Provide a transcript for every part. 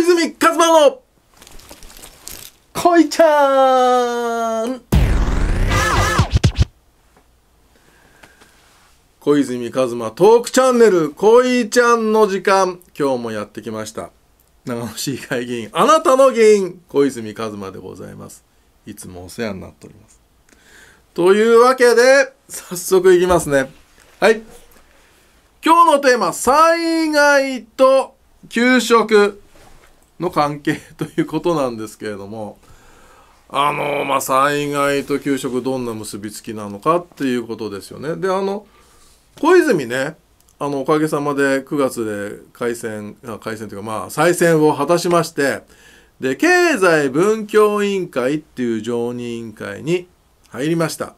泉一馬のこいちゃん小泉一馬トークチャンネルこいちゃんの時間今日もやってきました長野市議会議員あなたの議員小泉一馬でございますいつもお世話になっておりますというわけで早速いきますねはい今日のテーマ災害と給食の関係ということなんですけれどもあのまあ災害と給食どんな結びつきなのかっていうことですよね。であの小泉ねあのおかげさまで9月で改選改選というかまあ再選を果たしましてで経済文教委員会っていう常任委員会に入りました。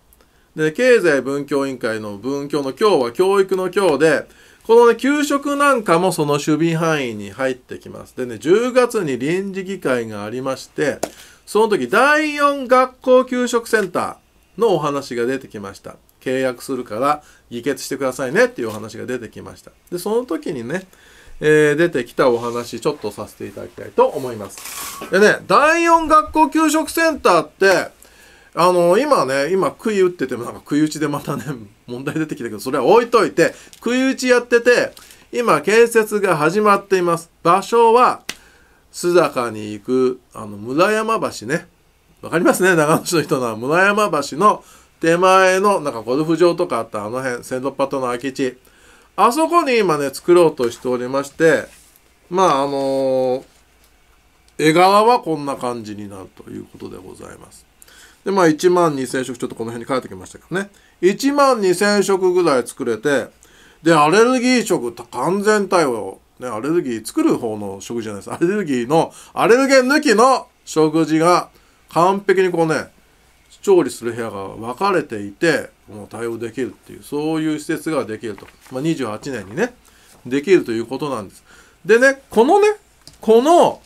で経済文教委員会の文教の今日は教育の今日でこのね、給食なんかもその守備範囲に入ってきます。でね、10月に臨時議会がありまして、その時、第4学校給食センターのお話が出てきました。契約するから議決してくださいねっていうお話が出てきました。で、その時にね、えー、出てきたお話、ちょっとさせていただきたいと思います。でね、第4学校給食センターって、あの今ね今杭打っててもなんか杭打ちでまたね問題出てきたけどそれは置いといて杭打ちやってて今建設が始まっています場所は須坂に行くあの村山橋ねわかりますね長野市の人なら村山橋の手前のなんかゴルフ場とかあったあの辺千六鳩の空き地あそこに今ね作ろうとしておりましてまああのー、絵柄はこんな感じになるということでございますで、まあ、1万2000食、ちょっとこの辺に書いてきましたけどね。1万2000食ぐらい作れて、で、アレルギー食、完全対応、ね、アレルギー作る方の食事じゃないです。アレルギーの、アレルゲン抜きの食事が完璧にこうね、調理する部屋が分かれていて、もう対応できるっていう、そういう施設ができると。まあ、28年にね、できるということなんです。でね、このね、この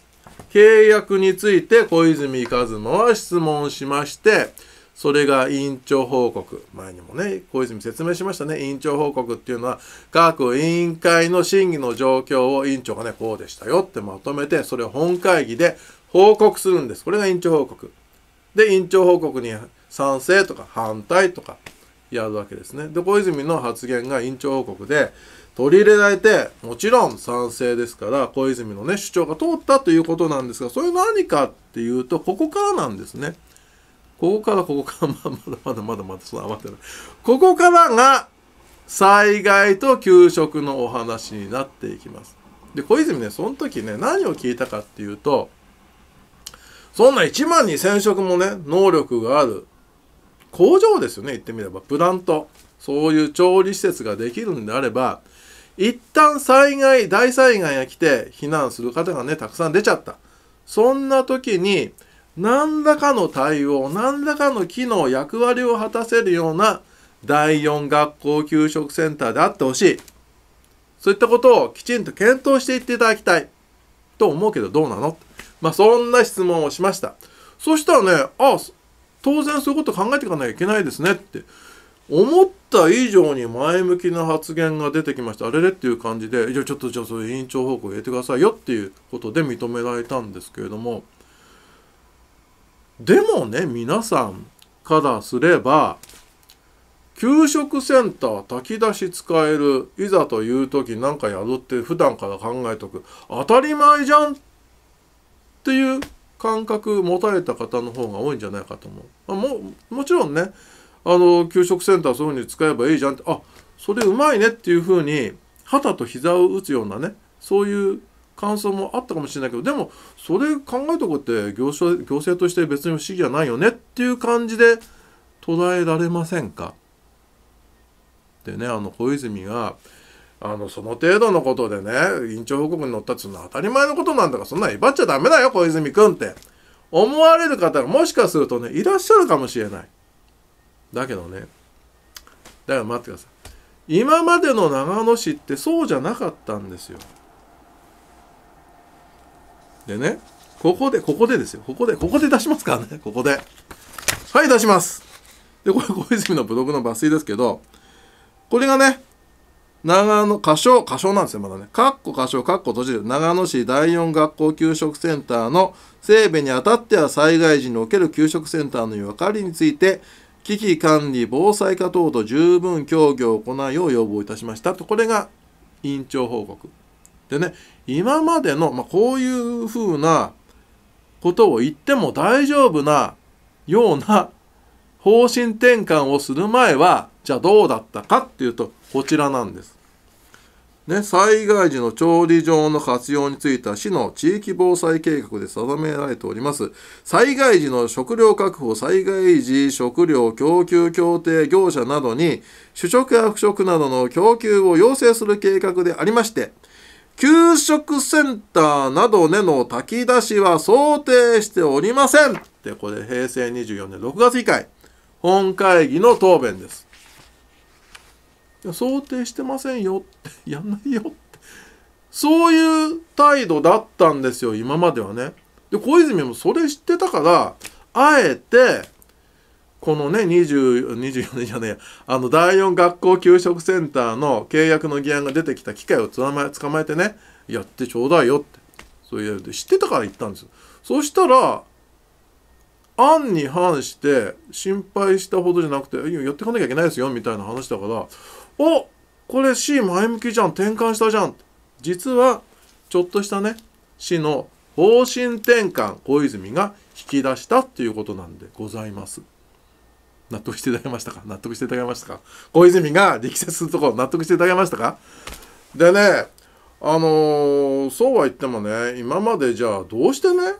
契約について小泉一馬は質問しまして、それが委員長報告。前にもね、小泉説明しましたね。委員長報告っていうのは、各委員会の審議の状況を委員長がね、こうでしたよってまとめて、それを本会議で報告するんです。これが委員長報告。で、委員長報告に賛成とか反対とかやるわけですね。で、小泉の発言が委員長報告で、取り入れられて、もちろん賛成ですから、小泉のね、主張が通ったということなんですが、それ何かっていうと、ここからなんですね。ここから、ここから、まだまだまだまだ、その慌てない。ここからが、災害と給食のお話になっていきます。で、小泉ね、その時ね、何を聞いたかっていうと、そんな1万2000食もね、能力がある工場ですよね、言ってみれば。プラント。そういう調理施設ができるんであれば、一旦災害、大災害が来て避難する方がね、たくさん出ちゃった。そんな時に、何らかの対応、何らかの機能、役割を果たせるような第4学校給食センターであってほしい。そういったことをきちんと検討していっていただきたい。と思うけどどうなのまあそんな質問をしました。そしたらね、あ、当然そういうこと考えていかなきゃいけないですねって。思った以上に前向きな発言が出てきましたあれれっていう感じでじゃあちょっとじゃあそう委員長報告入れてくださいよっていうことで認められたんですけれどもでもね皆さんからすれば給食センター炊き出し使えるいざという時なんかやるって普段から考えとく当たり前じゃんっていう感覚持たれた方の方が多いんじゃないかと思う。ももちろんねあの給食センターそういうふうに使えばいいじゃんってあそれうまいねっていうふうに肩と膝を打つようなねそういう感想もあったかもしれないけどでもそれ考えとこって行政行政として別に不思議じゃないよねっていう感じで捉えられませんかでねあの小泉があのその程度のことでね委員長報告に載ったっつうのは当たり前のことなんだからそんなん威張っちゃダメだよ小泉君って思われる方がもしかするとねいらっしゃるかもしれない。だけどねだから待ってください今までの長野市ってそうじゃなかったんですよでねここでここでですよここでここで出しますからねここではい出しますでこれ小泉のブログの抜粋ですけどこれがね長野、仮称、仮称なんですよ、まだね。かっこ仮称、かっこ閉じる。長野市第4学校給食センターの整備にあたっては災害時における給食センターの湯分かりについて、危機管理防災課等と十分協議を行うよう要望いたしましたとこれが委員長報告でね今までの、まあ、こういうふうなことを言っても大丈夫なような方針転換をする前はじゃあどうだったかっていうとこちらなんです。ね、災害時の調理場の活用については市の地域防災計画で定められております。災害時の食料確保、災害時食料供給協定業者などに主食や副食などの供給を要請する計画でありまして、給食センターなどでの炊き出しは想定しておりません。で、これ平成24年6月以来、本会議の答弁です。想定してませんよって、やんないよって、そういう態度だったんですよ、今まではね。で、小泉もそれ知ってたから、あえて、このね、20 24年じゃねえあの、第4学校給食センターの契約の議案が出てきた機会を捕まえ捕まえてね、やってちょうだいよって、そういうで知ってたから言ったんですよ。そしたら、案に反して心配したほどじゃなくて、やっていかなきゃいけないですよ、みたいな話だから、おこれ C 前向きじゃん転換したじゃん実はちょっとしたね C の方針転換小泉が引き出したっていうことなんでございます。納得していただけましたか納得していただけましたか小泉が力説するところ納得していただけましたかでねあのー、そうは言ってもね今までじゃあどうしてね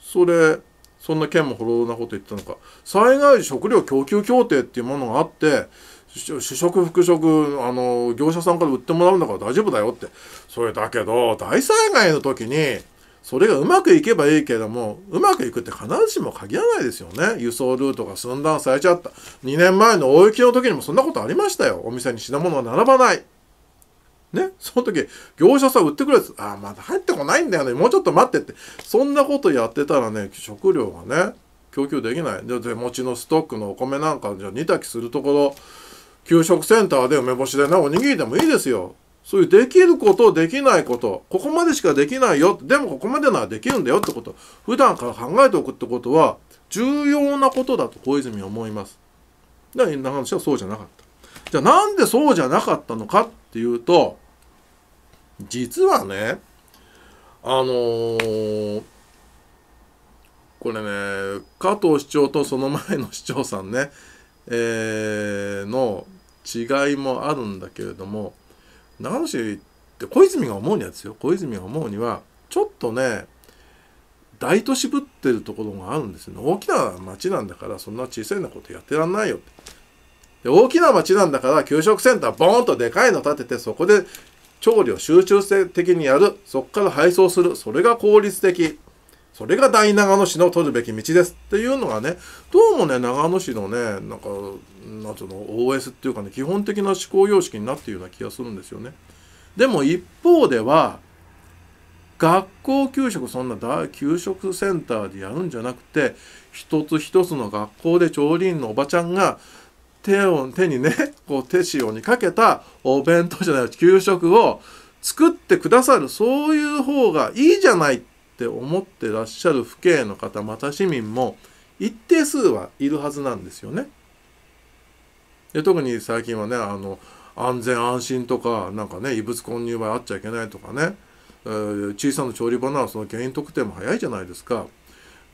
それそんな件もほろなこと言ったのか災害時食料供給協定っていうものがあって主食副食あの業者さんから売ってもらうんだから大丈夫だよってそれだけど大災害の時にそれがうまくいけばいいけれどもうまくいくって必ずしも限らないですよね輸送ルートが寸断されちゃった2年前の大雪の時にもそんなことありましたよお店に品物は並ばないね、その時業者さん売ってくれっああまだ入ってこないんだよねもうちょっと待ってってそんなことやってたらね食料がね供給できないで手持ちのストックのお米なんかじゃ煮炊きするところ給食センターで梅干しでね、おにぎりでもいいですよ。そういうできること、できないこと、ここまでしかできないよ、でもここまでならできるんだよってこと、普段から考えておくってことは、重要なことだと小泉は思います。だから、な話はそうじゃなかった。じゃあなんでそうじゃなかったのかっていうと、実はね、あのー、これね、加藤市長とその前の市長さんね、えー、の違いもあるんだけれども長野市って小泉が思うにはですよ小泉が思うにはちょっとね大都市ぶってるところがあるんですよ、ね、大きな町なんだからそんな小さいなことやってらんないよで大きな町なんだから給食センターボーンとでかいの建ててそこで調理を集中的にやるそこから配送するそれが効率的それが大長野市の取るべき道ですっていうのがね、どうもね、長野市のね、なんか、なんつうの、OS っていうかね、基本的な思考様式になっているような気がするんですよね。でも一方では、学校給食そんな大給食センターでやるんじゃなくて一つ一つの学校で調理員のおばちゃんが手を手にねこう手塩にかけたお弁当じゃない給食を作ってくださるそういう方がいいじゃないっって思ってらっしゃる府警の方また市民も一定数はいるはずなんですよね。で特に最近はねあの安全安心とかなんかね異物混入はあっちゃいけないとかね、えー、小さな調理場ならその原因特定も早いじゃないですか。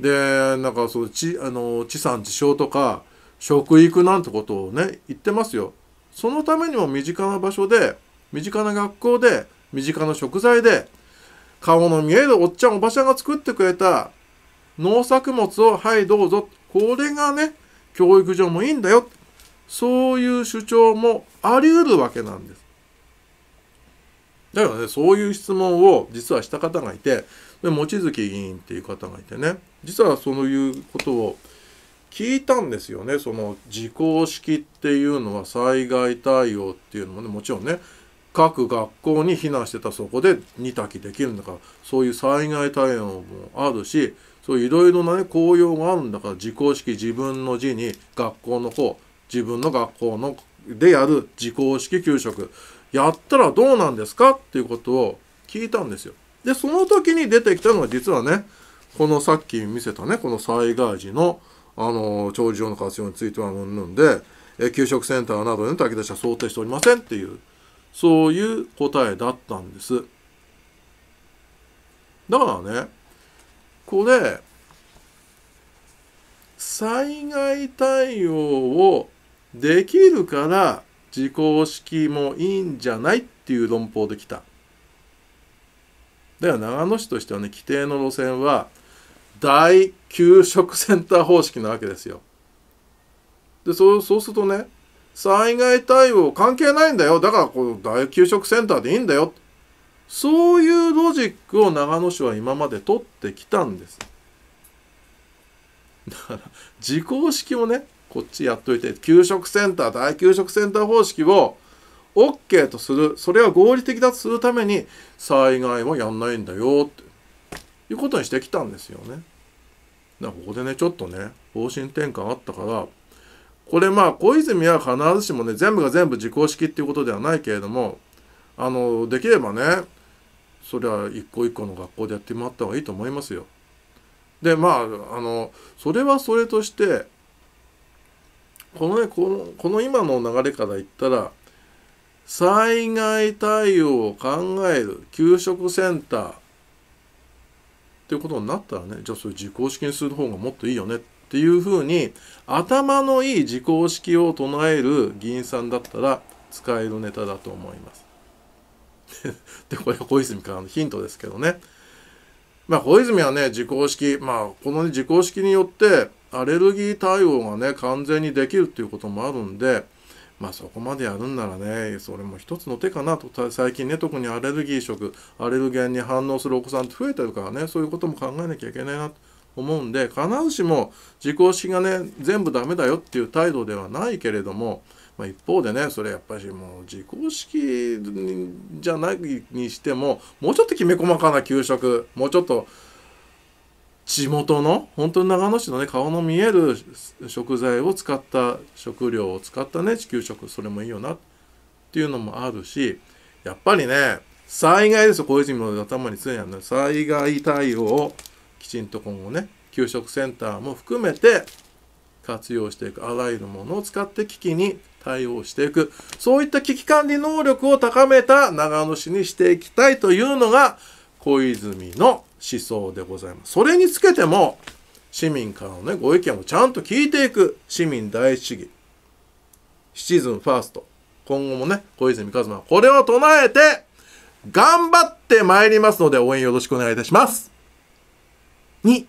でなんかその地あの地産地消とか食育なんてことをね言ってますよ。そのためにも身近な場所で身近な学校で身近な食材で顔の見えるおっちゃんおばちゃんが作ってくれた農作物をはいどうぞこれがね教育上もいいんだよそういう主張もあり得るわけなんです。だからねそういう質問を実はした方がいてで望月議員っていう方がいてね実はそういうことを聞いたんですよねその自公式っていうのは災害対応っていうのもねもちろんね各学校に避難してたそこで煮炊きできるんだからそういう災害対応もあるしそういういろいろなね効用があるんだから自公式自分の字に学校の方自分の学校のでやる自公式給食やったらどうなんですかっていうことを聞いたんですよ。でその時に出てきたのが実はねこのさっき見せたねこの災害時のあの長寿場の活用についてはうんぬんで給食センターなどで炊き出しは想定しておりませんっていう。そういう答えだったんです。だからね、これ、災害対応をできるから自公式もいいんじゃないっていう論法できた。だから長野市としてはね、規定の路線は大給食センター方式なわけですよ。で、そうそうするとね、災害対応関係ないんだよ。だからこの大給食センターでいいんだよ。そういうロジックを長野市は今まで取ってきたんです。だから、自公式をね、こっちやっといて、給食センター、大給食センター方式を OK とする、それは合理的だとするために、災害はやんないんだよ、っていうことにしてきたんですよね。だからここでね、ちょっとね、方針転換あったから、これまあ小泉は必ずしもね全部が全部自公式っていうことではないけれどもあのできればねそれは一個一個の学校でやってもらった方がいいと思いますよ。でまああのそれはそれとしてこのねこのこの今の流れから言ったら災害対応を考える給食センターっていうことになったらねじゃあそれ自公式にする方がもっといいよねってっていうふうに頭のいい自公式を唱える議員さんだったら使えるネタだと思います。でこれ小泉からのヒントですけどね。まあ小泉はね自公式まあこの、ね、自公式によってアレルギー対応がね完全にできるっていうこともあるんでまあそこまでやるんならねそれも一つの手かなと最近ね特にアレルギー食アレルゲンに反応するお子さんって増えてるからねそういうことも考えなきゃいけないなと。思うんで必ずしも自公式がね全部ダメだよっていう態度ではないけれども、まあ、一方でねそれやっぱりもう自公式じゃないにしてももうちょっときめ細かな給食もうちょっと地元の本当に長野市のね顔の見える食材を使った食料を使ったね地球食それもいいよなっていうのもあるしやっぱりね災害ですよ小泉の頭に常にあるの災害対応きちんと今後ね給食センターも含めて活用していくあらゆるものを使って危機に対応していくそういった危機管理能力を高めた長野市にしていきたいというのが小泉の思想でございますそれにつけても市民からのねご意見をちゃんと聞いていく市民第一主義シチズンファースト今後もね小泉一馬これを唱えて頑張ってまいりますので応援よろしくお願いいたしますに